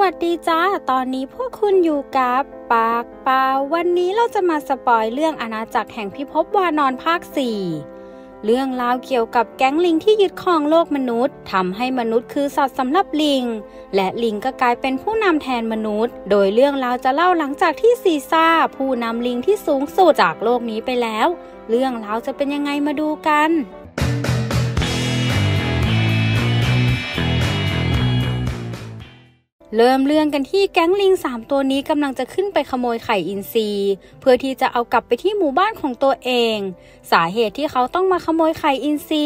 วัสดีจ้า ตอนนี้พวกคุณอยู่กับปากเปา วันนี้เราจะมาสปอยเรื่องอาณาจักรแห่งพิภพวานอนภาค4เรื่องราวเกี่ยวกับแก๊งลิงที่ยึดครองโลกมนุษย์ทำให้มนุษย์คือสัตว์สำหรับลิง และลิงก็กลายเป็นผู้นำแทนมนุษย์ โดยเรื่องราวจะเล่าหลังจากที่ซีซ่าผู้นำลิงที่สูงสุดจากโลกนี้ไปแล้ว เรื่องราวจะเป็นยังไงมาดูกันเริ่มเรื่องกันที่แก๊งลิง 3 ตัวนี้กำลังจะขึ้นไปขโมยไข่อินทรีเพื่อที่จะเอากลับไปที่หมู่บ้านของตัวเอง สาเหตุที่เขาต้องมาขโมยไข่อินทรี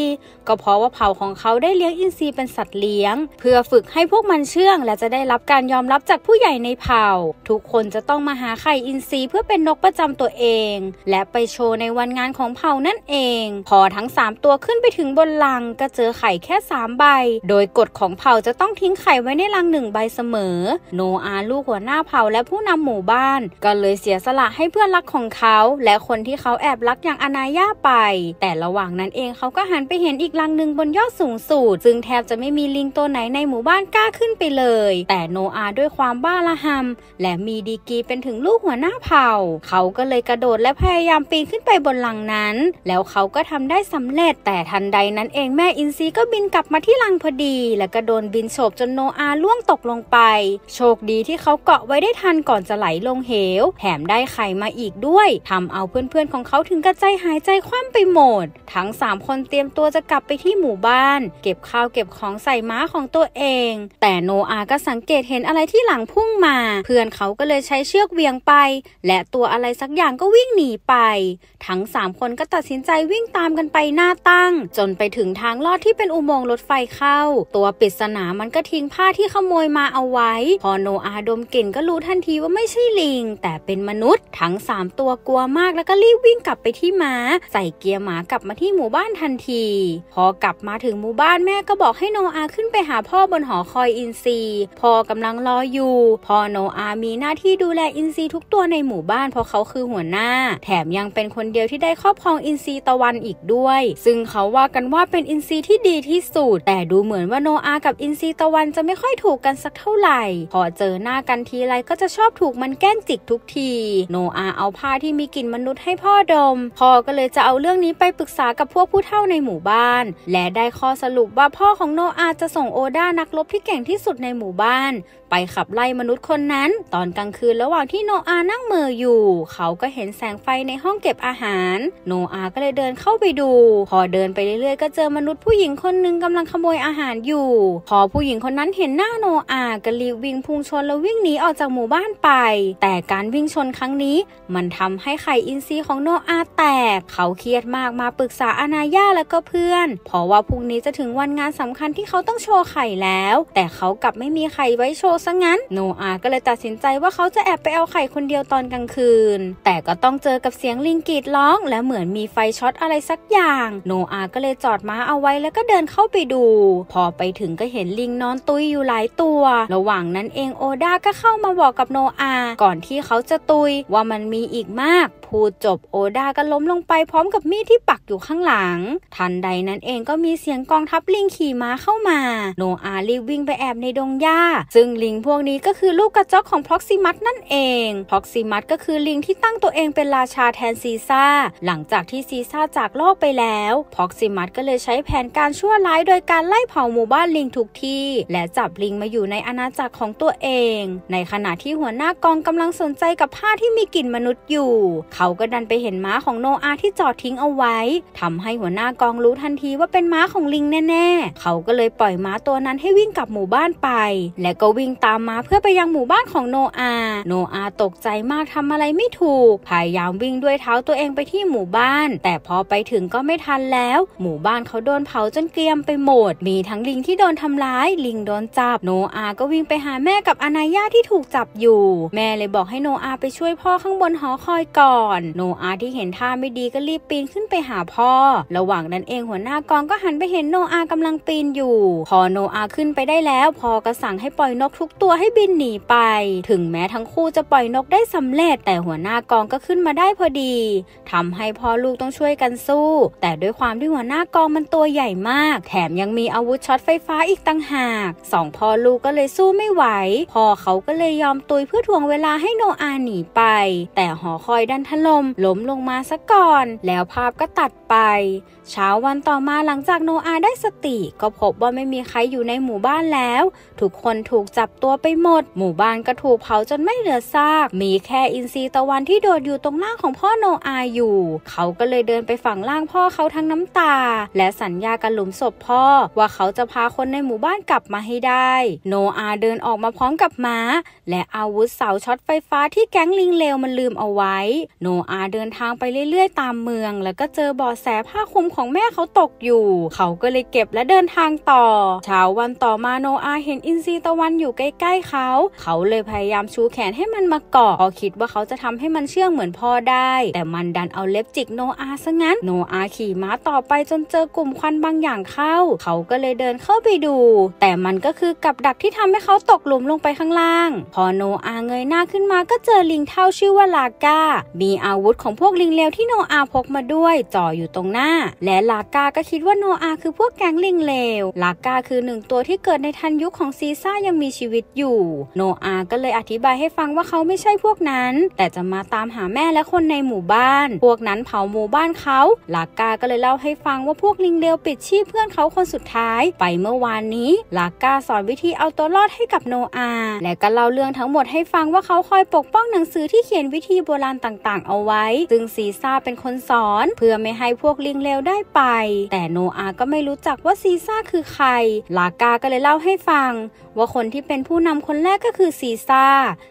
ก็เพราะว่าเผ่าของเขาได้เลี้ยงอินทรีเป็นสัตว์เลี้ยง เพื่อฝึกให้พวกมันเชื่องและจะได้รับการยอมรับจากผู้ใหญ่ในเผ่า ทุกคนจะต้องมาหาไข่อินทรีเพื่อเป็นนกประจำตัวเอง และไปโชว์ในวันงานของเผ่านั่นเอง พอทั้ง 3 ตัวขึ้นไปถึงบนลังก็เจอไข่แค่3ใบโดยกฎของเผ่าจะต้องทิ้งไข่ไว้ในลังหนึ่งใบเสมอมอโนอา ลูกหัวหน้าเผ่าและผู้นำหมู่บ้าน ก็เลยเสียสละให้เพื่อนรักของเขา และคนที่เขาแอบรักอย่างอนาญาไป แต่ระหว่างนั้นเองเขาก็หันไปเห็นอีกลังหนึ่งบนยอดสูงสุดซึ่งแทบจะไม่มีลิงตัวไหนในหมู่บ้านกล้าขึ้นไปเลย แต่โนอาด้วยความบ้าระหำและมีดีกีเป็นถึงลูกหัวหน้าเผ่า เขาก็เลยกระโดดและพยายามปีนขึ้นไปบนลังนั้น แล้วเขาก็ทำได้สำเร็จ แต่ทันใดนั้นเองแม่อินซีก็บินกลับมาที่ลังพอดี แล้วก็โดนบินโฉบจนโนอาล่วงตกลงไปโชคดีที่เขาเกาะไว้ได้ทันก่อนจะไหลลงเหวแถมได้ไข่มาอีกด้วยทำเอาเพื่อนๆของเขาถึงกระใจหายใจคว่ำไปหมด ทั้ง3คนเตรียมตัวจะกลับไปที่หมู่บ้าน เก็บข้าวเก็บของใส่ม้าของตัวเอง แต่โนอาก็สังเกตเห็นอะไรที่หลังพุ่งมา เพื่อนเขาก็เลยใช้เชือกเวียงไป และตัวอะไรสักอย่างก็วิ่งหนีไป ทั้ง3คนก็ตัดสินใจวิ่งตามกันไปหน้าตั้ง จนไปถึงทางลอดที่เป็นอุโมงค์รถไฟเข้า ตัวปริศนามันก็ทิ้งผ้าที่ขโมยมาเอาไว้พอโนอาดมกลิ่น ก็รู้ทันทีว่าไม่ใช่ลิง แต่เป็นมนุษย์ ทั้ง3ตัวกลัวมากแล้วก็รีบวิ่งกลับไปที่ม้า ใส่เกียร์หมากลับมาที่หมู่บ้านทันที พอกลับมาถึงหมู่บ้านแม่ก็บอกให้โนอาขึ้นไปหาพ่อบนหอคอยอินซีพอกำลังรออยู่พอโนอามีหน้าที่ดูแลอินซีทุกตัวในหมู่บ้านเพราะเขาคือหัวหน้า แถมยังเป็นคนเดียวที่ได้ครอบครองอินซีตะวันอีกด้วย ซึ่งเขาว่ากันว่าเป็นอินซีที่ดีที่สุดแต่ดูเหมือนว่าโนอากับอินซีตะวันจะไม่ค่อยถูกกันสักเท่าไหร่พอเจอหน้ากันทีไรก็จะชอบถูกมันแกล้งจิกทุกที โนอาเอาผ้าที่มีกลิ่นมนุษย์ให้พ่อดมพ่อก็เลยจะเอาเรื่องนี้ไปปรึกษากับพวกผู้เฒ่าในหมู่บ้าน และได้ข้อสรุปว่าพ่อของโนอาจะส่งโอด้านักรบที่เก่งที่สุดในหมู่บ้าน ไปขับไล่มนุษย์คนนั้น ตอนกลางคืนระหว่างที่โนอานั่งเมออยู่ เขาก็เห็นแสงไฟในห้องเก็บอาหาร โนอาก็เลยเดินเข้าไปดูพอเดินไปเรื่อยๆ ก็เจอมนุษย์ผู้หญิงคนนึงกำลังขโมยอาหารอยู่พอผู้หญิงคนนั้นเห็นหน้าโนอาก็รีบวิ่งพุ่งชนแล้ววิ่งหนีออกจากหมู่บ้านไป แต่การวิ่งชนครั้งนี้ มันทำให้ไข่อินทรีของโนอาแตก เขาเครียดมากมาปรึกษาอานาย่าแล้วก็เพื่อน เพราะว่าพรุ่งนี้จะถึงวันงานสำคัญที่เขาต้องโชว์ไข่แล้ว แต่เขากลับไม่มีไข่ไว้โชว์ซะงั้น โนอาก็เลยตัดสินใจว่าเขาจะแอบไปเอาไข่คนเดียวตอนกลางคืน แต่ก็ต้องเจอกับเสียงลิงกรีดร้อง และเหมือนมีไฟช็อตอะไรสักอย่าง โนอาก็เลยจอดม้าเอาไว้แล้วก็เดินเข้าไปดู พอไปถึงก็เห็นลิงนอนตุยอยู่หลายตัวระหว่างนั้นเองโอดาก็เข้ามาบอกกับโนอา ก่อนที่เขาจะตุยว่ามันมีอีกมากพูดจบโอดาก็ล้มลงไปพร้อมกับมีดที่ปักอยู่ข้างหลังทันใดนั้นเองก็มีเสียงกองทัพลิงขี่ม้าเข้ามา โนอารีวิ่งไปแอบในดงหญ้า ซึ่งลิงพวกนี้ก็คือลูกกระจอกของพ็อกซิมัสนั่นเองพ็อกซิมัสก็คือลิงที่ตั้งตัวเองเป็นราชาแทนซีซ่า หลังจากที่ซีซ่าจากโลกไปแล้วพ็อกซิมัสก็เลยใช้แผนการชั่วร้ายโดยการไล่เผาหมู่บ้านลิงทุกที่และจับลิงมาอยู่ในอาณาจักรของตัวเอง ในขณะที่หัวหน้ากองกำลังสนใจกับผ้าที่มีกลิ่นมนุษย์อยู่เขาก็ดันไปเห็นม้าของโนอาที่จอดทิ้งเอาไว้ ทำให้หัวหน้ากองรู้ทันทีว่าเป็นม้าของลิงแน่ ๆ เขาก็เลยปล่อยม้าตัวนั้นให้วิ่งกลับหมู่บ้านไป และก็วิ่งตามม้าเพื่อไปยังหมู่บ้านของโนอา โนอาตกใจมากทำอะไรไม่ถูก พยายามวิ่งด้วยเท้าตัวเองไปที่หมู่บ้าน แต่พอไปถึงก็ไม่ทันแล้ว หมู่บ้านเขาโดนเผาจนเกรียมไปหมด มีทั้งลิงที่โดนทำร้าย ลิงโดนจับ โนอาก็วิ่งไปหาแม่กับอนายาที่ถูกจับอยู่ แม่เลยบอกให้โนอาไปช่วยพ่อข้างบนหอคอยก่อน่อนโนอาที่เห็นท่าไม่ดีก็รีบปีนขึ้นไปหาพ่อ ระหว่างนั้นเองหัวหน้ากองก็หันไปเห็นโนอากำลังปีนอยู่ พอโนอาขึ้นไปได้แล้วพอก็สั่งให้ปล่อยนกทุกตัวให้บินหนีไป ถึงแม้ทั้งคู่จะปล่อยนกได้สำเร็จ แต่หัวหน้ากองก็ขึ้นมาได้พอดี ทำให้พ่อลูกต้องช่วยกันสู้ แต่ด้วยความที่หัวหน้ากองมันตัวใหญ่มาก แถมยังมีอาวุธช็อตไฟฟ้าอีกต่างหาก สองพ่อลูกก็เลยสู้ไม่ไหว พ่อเขาก็เลยยอมตุยเพื่อทวงเวลาให้โนอาหนีไป แต่หอคอยดันทลมล้มลงมาซะก่อน แล้วภาพก็ตัดไป เช้าวันต่อมาหลังจากโนอาได้สติ ก็พบว่าไม่มีใครอยู่ในหมู่บ้านแล้ว ทุกคนถูกจับตัวไปหมด หมู่บ้านก็ถูกเผาจนไม่เหลือซาก มีแค่อินทรีตะวันที่โดดอยู่ตรงหน้าของพ่อโนอาอยู่ เขาก็เลยเดินไปฝังร่างพ่อเขาทั้งน้ำตา และสัญญากับหลุมศพพ่อว่าเขาจะพาคนในหมู่บ้านกลับมาให้ได้ โนอาเดินออกมาพร้อมกับม้า และอาวุธเสาช็อตไฟฟ้าที่แก๊งลิงเลวมันลืมเอาไว้โนโนอาเดินทางไปเรื่อยๆ ตามเมือง แล้วก็เจอบอแสผ้าคลุมของแม่เขาตกอยู่ เขาก็เลยเก็บและเดินทางต่อเช้าวันต่อมาโนอาเห็นอินซีตะวันอยู่ใกล้ๆเขา เขาเลยพยายามชูแขนให้มันมาเกาะขาคิดว่าเขาจะทำให้มันเชื่องเหมือนพ่อได้ แต่มันดันเอาเล็บจิกโนอาซะงั้นโนอาขี่ม้าต่อไปจนเจอกลุ่มควันบางอย่างเข้า เขาก็เลยเดินเข้าไปดู แต่มันก็คือกับดักที่ทำให้เขาตกหลุมลงไปข้างล่าง พอโนอาเงยหน้าขึ้นมาก็เจอลิงเท่าชื่อว่าลาก้ามีอาวุธของพวกลิงเลวที่โนอาพกมาด้วยจ่ออยู่ตรงหน้าและลาก้าก็คิดว่าโนอาคือพวกแก๊งลิงเลวลาก้าคือหนึ่งตัวที่เกิดในทันยุคของซีซ่า ยังมีชีวิตอยู่โนอา ก็เลยอธิบายให้ฟังว่าเขาไม่ใช่พวกนั้น แต่จะมาตามหาแม่และคนในหมู่บ้าน พวกนั้นเผาหมู่บ้านเขาลาก้าก็เลยเล่าให้ฟังว่าพวกลิงเลวปิดชีพเพื่อนเขาคนสุดท้าย ไปเมื่อวานนี้ลาก้าสอนวิธีเอาตัวรอดให้กับโนอา และก็เล่าเรื่องทั้งหมดให้ฟังว่าเขาคอยปกป้องหนังสือที่เขียนวิธีโบราณต่างเอาไว้ซึ่งซีซ่าเป็นคนสอนเพื่อไม่ให้พวกลิงเลวได้ไป แต่โนอาก็ไม่รู้จักว่าซีซ่าคือใคร ลาก้าก็เลยเล่าให้ฟังว่าคนที่เป็นผู้นำคนแรกก็คือซีซ่า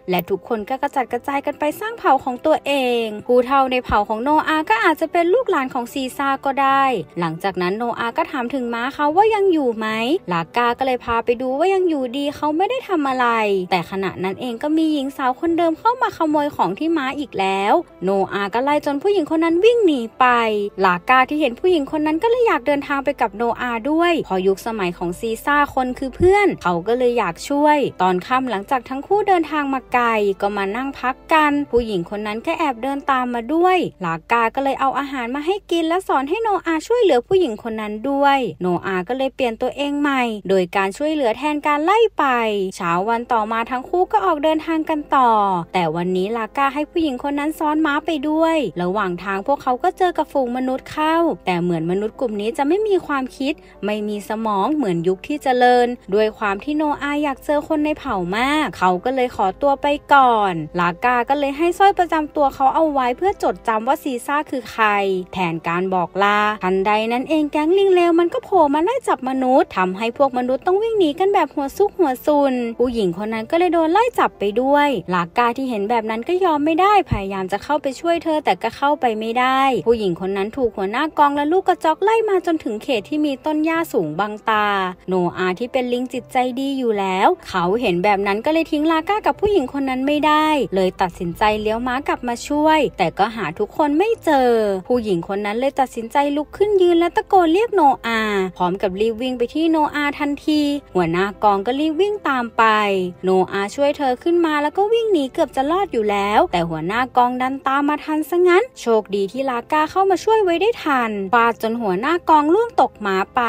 และทุกคนก็กระจัดกระจายกันไปสร้างเผ่าของตัวเองผู้เท่าในเผ่าของโนอาก็อาจจะเป็นลูกหลานของซีซ่าก็ได้ หลังจากนั้นโนอาก็ถามถึงม้าเขาว่ายังอยู่ไหมลากาก็เลยพาไปดูว่ายังอยู่ดีเขาไม่ได้ทำอะไร แต่ขณะนั้นเองก็มีหญิงสาวคนเดิมเข้ามาขโมยของที่ม้าอีกแล้ว โนอาก็ไล่จนผู้หญิงคนนั้นวิ่งหนีไปลากาที่เห็นผู้หญิงคนนั้นก็เลยอยากเดินทางไปกับโนอาด้วย พอยุคสมัยของซีซ่าคนคือเพื่อนเขาก็เลยอยากช่วยตอนค่ำหลังจากทั้งคู่เดินทางมาไกลก็มานั่งพักกัน ผู้หญิงคนนั้นก็แอบเดินตามมาด้วยลากาก็เลยเอาอาหารมาให้กินและสอนให้โนอาช่วยเหลือผู้หญิงคนนั้นด้วย โนอาก็เลยเปลี่ยนตัวเองใหม่ โดยการช่วยเหลือแทนการไล่ไปเช้าวันต่อมาทั้งคู่ก็ออกเดินทางกันต่อ แต่วันนี้ลากาให้ผู้หญิงคนนั้นซ้อนม้าไปด้วย ระหว่างทางพวกเขาก็เจอกับฝูงมนุษย์เข้า แต่เหมือนมนุษย์กลุ่มนี้จะไม่มีความคิด ไม่มีสมองเหมือนยุคที่เจริญ ด้วยความที่โนอาอายอยากเจอคนในเผ่ามาก เขาก็เลยขอตัวไปก่อนลากาก็เลยให้สร้อยประจำตัวเขาเอาไว้เพื่อจดจำว่าซีซ่าคือใครแทนการบอกลา ทันใดนั้นเองแก๊งลิงเลวมันก็โผล่มาไล่จับมนุษย์ ทำให้พวกมนุษย์ต้องวิ่งหนีกันแบบหัวซุกหัวซุน ผู้หญิงคนนั้นก็เลยโดนไล่จับไปด้วยลากาที่เห็นแบบนั้นก็ยอมไม่ได้พยายามจะเข้าไปช่วยเธอแต่ก็เข้าไปไม่ได้ ผู้หญิงคนนั้นถูกหัวหน้ากองและลูกกระจอกไล่มาจนถึงเขตที่มีต้นหญ้าสูงบังตา โนอาที่เป็นลิงจิตใจดีอยู่แล้วเขาเห็นแบบนั้นก็เลยทิ้งลาก้ากับผู้หญิงคนนั้นไม่ได้ เลยตัดสินใจเลี้ยวม้ากลับมาช่วย แต่ก็หาทุกคนไม่เจอ ผู้หญิงคนนั้นเลยตัดสินใจลุกขึ้นยืนและตะโกนเรียกโนอา พร้อมกับรีบวิ่งไปที่โนอาทันที หัวหน้ากองก็รีบวิ่งตามไป โนอาช่วยเธอขึ้นมาแล้วก็วิ่งหนีเกือบจะรอดอยู่แล้ว แต่หัวหน้ากองดันตามมาทันซะงั้นโชคดีที่ลาก้าเข้ามาช่วยไว้ได้ทันฟาดจนหัวหน้ากองล่วงตกหมาไป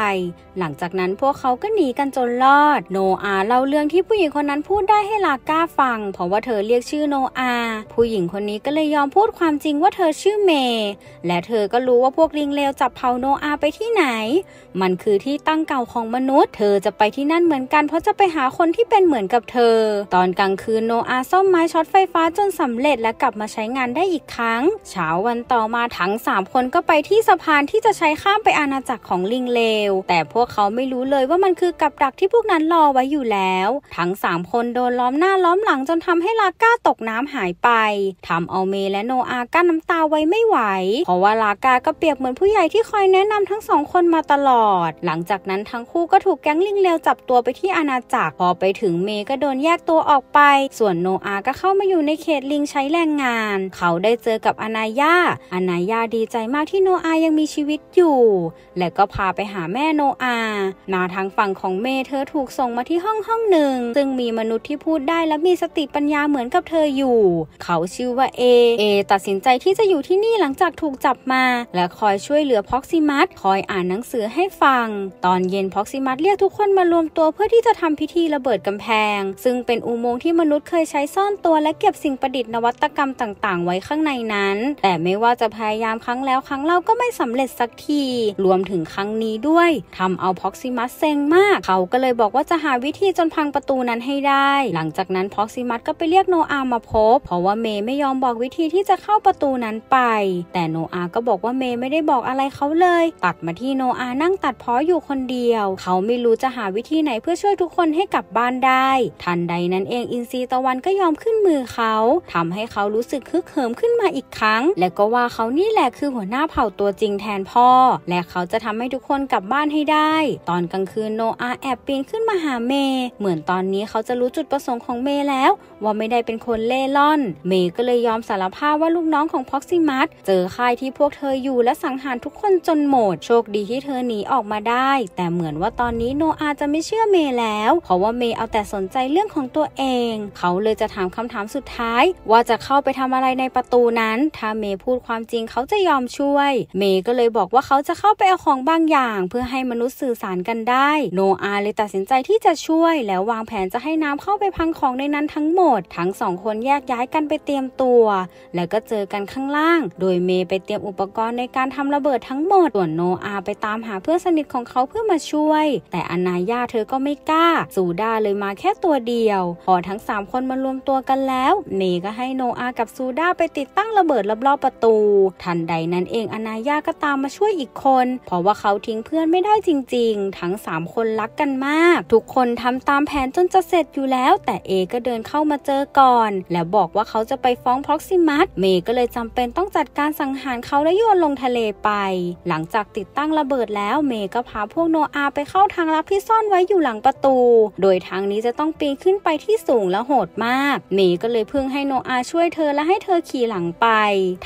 หลังจากนั้นพวกเขาก็หนีกันจนรอด โนอาเล่าเรื่องที่ผู้หญิงคนนั้นพูดได้ให้ลาก้าฟัง เพราะว่าเธอเรียกชื่อโนอาผู้หญิงคนนี้ก็เลยยอมพูดความจริงว่าเธอชื่อเมและเธอก็รู้ว่าพวกลิงเลวจับเผาโนอาไปที่ไหนมันคือที่ตั้งเก่าของมนุษย์ เธอจะไปที่นั่นเหมือนกัน เพราะจะไปหาคนที่เป็นเหมือนกับเธอ ตอนกลางคืนโนอาซ่อมไม้ช็อตไฟฟ้าจนสำเร็จและกลับมาใช้งานได้อีกครั้งเช้าวันต่อมาทั้ง3คนก็ไปที่สะพานที่จะใช้ข้ามไปอาณาจักรของลิงเลวแต่พวกเขาไม่รู้เลยว่ามันคือกับดักที่พวกนั้นรอไว้อยู่อยู่แล้วทั้ง 3 คนโดนล้อมหน้าล้อมหลังจนทำให้ลาก้าตกน้ำหายไปทำเอาเมและโนอากั้นน้าตาไว้ไม่ไหว เพราะว่าลาก้าก็เปรียบเหมือนผู้ใหญ่ที่คอยแนะนำทั้งสองคนมาตลอด หลังจากนั้นทั้งคู่ก็ถูกแก๊งลิงเลวจับตัวไปที่อาณาจักรพอไปถึงเมก็โดนแยกตัวออกไป ส่วนโนอาก็เข้ามาอยู่ในเขตลิงใช้แรงงาน เขาได้เจอกับอนาญาอนาญาดีใจมากที่โนอายังมีชีวิตอยู่ และก็พาไปหาแม่โนอา นาทางฝั่งของเมเธอถูกส่งมาที่ห้องห้องหนึ่งซึ่งมีมนุษย์ที่พูดได้และมีสติปัญญาเหมือนกับเธออยู่ เขาชื่อว่าเอ เอตัดสินใจที่จะอยู่ที่นี่หลังจากถูกจับมาและคอยช่วยเหลือพ็อกซิมัสคอยอ่านหนังสือให้ฟัง ตอนเย็นพ็อกซิมัสเรียกทุกคนมารวมตัวเพื่อที่จะทำพิธีระเบิดกำแพง ซึ่งเป็นอุโมงค์ที่มนุษย์เคยใช้ซ่อนตัวและเก็บสิ่งประดิษฐ์นวัตกรรมต่าง ๆ ไว้ข้างในนั้น แต่ไม่ว่าจะพยายามครั้งแล้วครั้งเล่าก็ไม่สำเร็จสักที รวมถึงครั้งนี้ด้วย ทำเอาพ็อกซิมัสเซ็งมากเขาก็เลยบอกว่าจะหาวิธีจนพังประตูนั้นให้ได้ หลังจากนั้นพ็อกซิมัสก็ไปเรียกโนอามาพบ เพราะว่าเมย์ไม่ยอมบอกวิธีที่จะเข้าประตูนั้นไป แต่โนอาก็บอกว่าเมย์ไม่ได้บอกอะไรเขาเลย ตัดมาที่โนอานั่งตัดพ้ออยู่คนเดียว เขาไม่รู้จะหาวิธีไหนเพื่อช่วยทุกคนให้กลับบ้านได้ ทันใดนั้นเองอินซีตะวันก็ยอมขึ้นมือเขา ทำให้เขารู้สึกคึกเขิมขึ้นมาอีกครั้ง และก็ว่าเขานี่แหละคือหัวหน้าเผ่าตัวจริงแทนพ่อ และเขาจะทำให้ทุกคนกลับบ้านให้ได้ ตอนกลางคืนโนอาแอบปีนขึ้นมาหาเมยเหมือนตอนนี้เขาจะรู้จุดประสงค์ของเมย์แล้ว ว่าไม่ได้เป็นคนเล่ล่อนเมย์ก็เลยยอมสารภาพว่าลูกน้องของพ็อกซิมัสเจอค่ายที่พวกเธออยู่และสังหารทุกคนจนหมดโชคดีที่เธอหนีออกมาได้ แต่เหมือนว่าตอนนี้โนอาจะไม่เชื่อเมย์แล้ว เพราะว่าเมย์เอาแต่สนใจเรื่องของตัวเอง เขาเลยจะถามคำถามสุดท้าย ว่าจะเข้าไปทำอะไรในประตูนั้น ถ้าเมย์พูดความจริงเขาจะยอมช่วยเมย์ก็เลยบอกว่าเขาจะเข้าไปเอาของบางอย่าง เพื่อให้มนุษย์สื่อสารกันได้ โนอาเลยตัดสินใจที่จะช่วยวยแล้ววางแผนจะให้น้ำเข้าไปพังของในนั้นทั้งหมด ทั้งสองคนแยกย้ายกันไปเตรียมตัว แล้วก็เจอกันข้างล่าง โดยเมย์ไปเตรียมอุปกรณ์ในการทำระเบิดทั้งหมด ส่วนโนอาไปตามหาเพื่อนสนิทของเขาเพื่อมาช่วย แต่อนาญาเธอก็ไม่กล้าสูดาเลยมาแค่ตัวเดียว พอทั้ง3คนมารวมตัวกันแล้วเมย์ก็ให้โนอากับสูดาไปติดตั้งระเบิดรอบๆ ประตู ทันใดนั้นเองอนาญาก็ตามมาช่วยอีกคน เพราะว่าเขาทิ้งเพื่อนไม่ได้จริง ๆ ทั้ง3คนรักกันมาก ทุกคนททำตามแผนจนจะเสร็จอยู่แล้ว แต่เอก็เดินเข้ามาเจอก่อน แล้วบอกว่าเขาจะไปฟ้องพ็อกซิมัสเมย์ก็เลยจำเป็นต้องจัดการสังหารเขาและโยนลงทะเลไป หลังจากติดตั้งระเบิดแล้วเมย์ก็พาพวกโนอาไปเข้าทางลับที่ซ่อนไว้อยู่หลังประตู โดยทางนี้จะต้องปีนขึ้นไปที่สูงและโหดมาก เมย์ก็เลยพึ่งให้โนอาช่วยเธอและให้เธอขี่หลังไป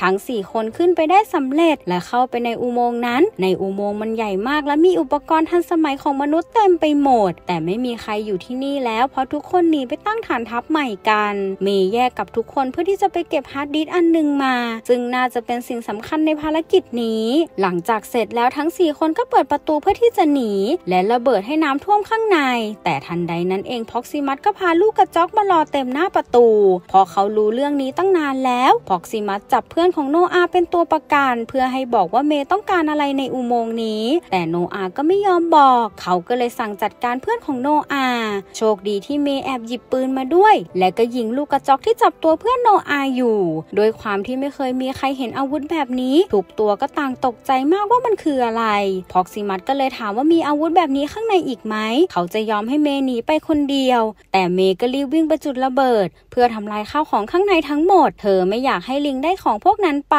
ทั้ง4คนขึ้นไปได้สำเร็จและเข้าไปในอุโมงค์นั้น ในอุโมงค์มันใหญ่มาก และมีอุปกรณ์ทันสมัยของมนุษย์เต็มไปหมด แต่ไม่มีใครรอยู่ที่นี่แล้วเพราะทุกคนหนีไปตั้งฐานทัพใหม่กันเมย์แยกกับทุกคนเพื่อที่จะไปเก็บฮาร์ดดิสอันหนึ่งมา ซึ่งน่าจะเป็นสิ่งสำคัญในภารกิจนี้ หลังจากเสร็จแล้วทั้ง 4 คนก็เปิดประตูเพื่อที่จะหนี และระเบิดให้น้ำท่วมข้างใน แต่ทันใดนั้นเองพ็อกซิมัสก็พาลูกกระจอกมารอเต็มหน้าประตูพอเขารู้เรื่องนี้ตั้งนานแล้วพ็อกซิมัสจับเพื่อนของโนอาเป็นตัวประกันเพื่อให้บอกว่าเมย์ต้องการอะไรในอุโมงค์นี้ แต่โนอาก็ไม่ยอมบอก เขาก็เลยสั่งจัดการเพื่อนของโนอาาโชคดีที่เมย์แอบหยิบปืนมาด้วย และก็ยิงลูกกระจอกที่จับตัวเพื่อนโนอาอยู่ โดยความที่ไม่เคยมีใครเห็นอาวุธแบบนี้ ถูกตัวก็ต่างตกใจมากว่ามันคืออะไรพอกซิมัสก็เลยถามว่ามีอาวุธแบบนี้ข้างในอีกไหมเขาจะยอมให้เมย์หนีไปคนเดียว แต่เมย์ก็รีบวิ่งไปจุดระเบิด เพื่อทำลายข้าวของข้างในทั้งหมดเธอไม่อยากให้ลิงได้ของพวกนั้นไป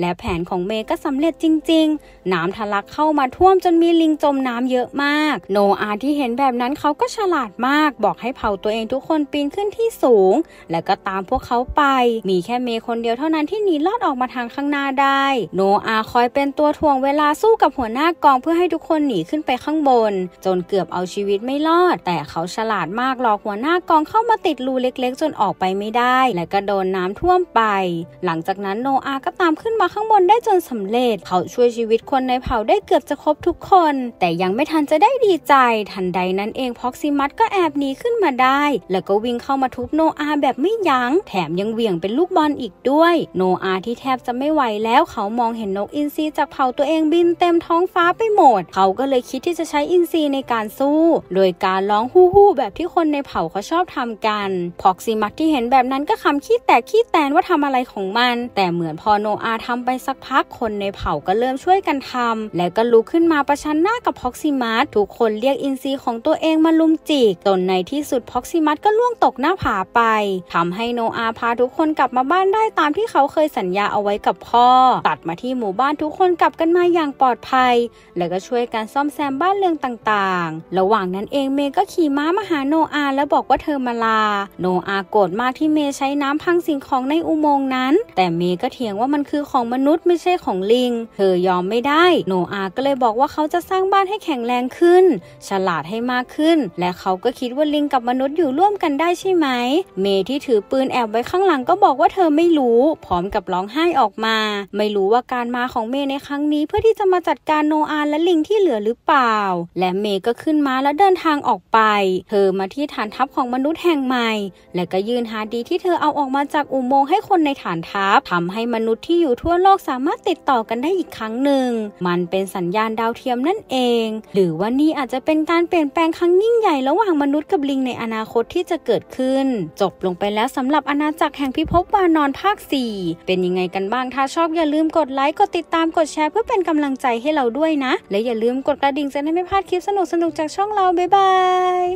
และแผนของเมย์ก็สำเร็จจริง ๆน้ำทะลักเข้ามาท่วมจนมีลิงจมน้ำเยอะมาก โนอาที่เห็นแบบนั้นเขาเขาก็ฉลาดมากบอกให้เผ่าตัวเองทุกคนปีนขึ้นที่สูง แล้วก็ตามพวกเขาไป มีแค่เมย์คนเดียวเท่านั้นที่หนีรอดออกมาทางข้างหน้าได้ โนอาคอยเป็นตัวทวงเวลาสู้กับหัวหน้ากองเพื่อให้ทุกคนหนีขึ้นไปข้างบน จนเกือบเอาชีวิตไม่รอด แต่เขาฉลาดมากหลอกหัวหน้ากองเข้ามาติดรูเล็กๆจนออกไปไม่ได้ และก็โดนน้ำท่วมไป หลังจากนั้นโนอาก็ตามขึ้นมาข้างบนได้จนสำเร็จ เขาช่วยชีวิตคนในเผ่าได้เกือบจะครบทุกคน แต่ยังไม่ทันจะได้ดีใจ ทันใดนั้นเองพ็อกซิมัสก็แอบหนีขึ้นมาได้ แล้วก็วิ่งเข้ามาทุบโนอาแบบไม่ยัง้ง แถมยังเหวี่ยงเป็นลูกบอลอีกด้วย โนอาที่แทบจะไม่ไหวแล้วเขามองเห็นนกอินทรีจากเผ่าตัวเองบินเต็มท้องฟ้าไปหมด เขาก็เลยคิดที่จะใช้อินทรีในการสู้ โดยการร้องฮู้ฮู้แบบที่คนในเผ่าเขาชอบทำกัน พ็อกซิมัสที่เห็นแบบนั้นก็คำขี้แตกขี้แตนว่าทำอะไรของมัน แต่เหมือนพอโนอาทำไปสักพักคนในเผ่าก็เริ่มช่วยกันทำ และก็ลุกขึ้นมาประชันหน้ากับพ็อกซิมัสทุกคนเรียกอินทรีของตัวเองมาาลุมจิกจนในที่สุดพ็อกซิมัสก็ล่วงตกหน้าผาไปทำให้โนอาพาทุกคนกลับมาบ้านได้ตามที่เขาเคยสัญญาเอาไว้กับพ่อ ตัดมาที่หมู่บ้านทุกคนกลับกันมาอย่างปลอดภัย แล้วก็ช่วยกันซ่อมแซมบ้านเรืองต่างๆ ระหว่างนั้นเองเมย์ก็ขี่ม้ามาหาโนอาแล้วบอกว่าเธอมาลา โนอาโกรธมากที่เมย์ใช้น้ำพังสิ่งของในอุโมงค์นั้น แต่เมย์ก็เถียงว่ามันคือของมนุษย์ไม่ใช่ของลิง เธอยอมไม่ได้ โนอาก็เลยบอกว่าเขาจะสร้างบ้านให้แข็งแรงขึ้น ฉลาดให้มากขึ้นนและเขาก็คิดว่าลิงกับมนุษย์อยู่ร่วมกันได้ใช่ไหม เมย์ที่ถือปืนแอบไว้ข้างหลังก็บอกว่าเธอไม่รู้ พร้อมกับร้องไห้ออกมา ไม่รู้ว่าการมาของเมย์ในครั้งนี้เพื่อที่จะมาจัดการโนอาและลิงที่เหลือหรือเปล่า และเมย์ก็ขึ้นมาแล้วเดินทางออกไป เธอมาที่ฐานทัพของมนุษย์แห่งใหม่ และก็ยืนหาดีที่เธอเอาออกมาจากอุโมงค์ให้คนในฐานทัพทำให้มนุษย์ที่อยู่ทั่วโลกสามารถติดต่อกันได้อีกครั้งหนึ่ง มันเป็นสัญญาณดาวเทียมนั่นเอง หรือว่านี่อาจจะเป็นการเปลี่ยนแปลงครั้งยิ่งยิ่งใหญ่ระหว่างมนุษย์กับลิงในอนาคตที่จะเกิดขึ้น จบลงไปแล้วสำหรับอาณาจักรแห่งพิภพวานอนภาค 4 เป็นยังไงกันบ้าง ถ้าชอบอย่าลืมกดไลค์ กดติดตามกดแชร์เพื่อเป็นกำลังใจให้เราด้วยนะ และอย่าลืมกดกระดิ่งจะได้ไม่พลาดคลิปสนุกกจากช่องเรา บ๊ายบาย